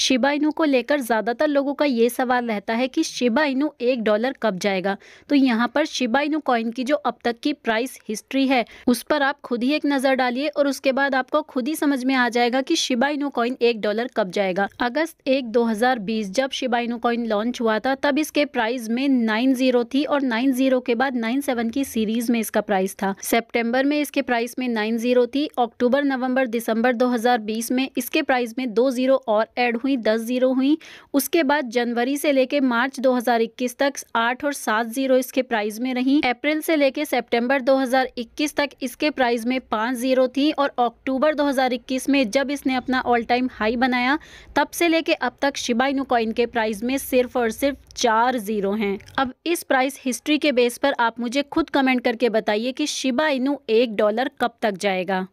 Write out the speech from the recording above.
Shiba Inu को लेकर ज़्यादातर लोगों का ये सवाल रहता है कि शिबा इनू एक डॉलर कब जाएगा तो यहाँ पर शिबा इनू कॉइन की जो अब तक की प्राइस हिस्ट्री है उस पर आप खुद ही एक नज़र डालिए और उसके बाद आपको खुद ही समझ में आ जाएगा कि शिबा इनू कॉइन एक डॉलर कब जाएगा अगस्त एक बीस जब शिबा इनू कॉइन लॉन्च हुआ था तब इसके प्राइस में नाइन जीरो थी और नाइन जीरो के बाद नाइन सेवन की सीरीज में इसका प्राइस था सेप्टेम्बर में इसके प्राइस में नाइन जीरो थी अक्टूबर नवम्बर दिसंबर बीस में इसके प्राइस में दो जीरो और एड हुई हुई दस ज़ीरो हुई उसके बाद जनवरी से लेके मार्च 2021 तक आठ और सात ज़ीरो इसके प्राइस में रही अप्रैल से लेके सितंबर 2021 तक इसके प्राइस में पाँच ज़ीरो थी और अक्टूबर 2021 में जब इसने अपना ऑल टाइम हाई बनाया तब से लेके अब तक शिबाइनू कॉइन के प्राइस में सिर्फ और सिर्फ चार ज़ीरो हैं अब इस प्राइस हिस्ट्री के बेस पर आप मुझे खुद कमेंट करके बताइए कि शिबा एक डॉलर कब तक जाएगा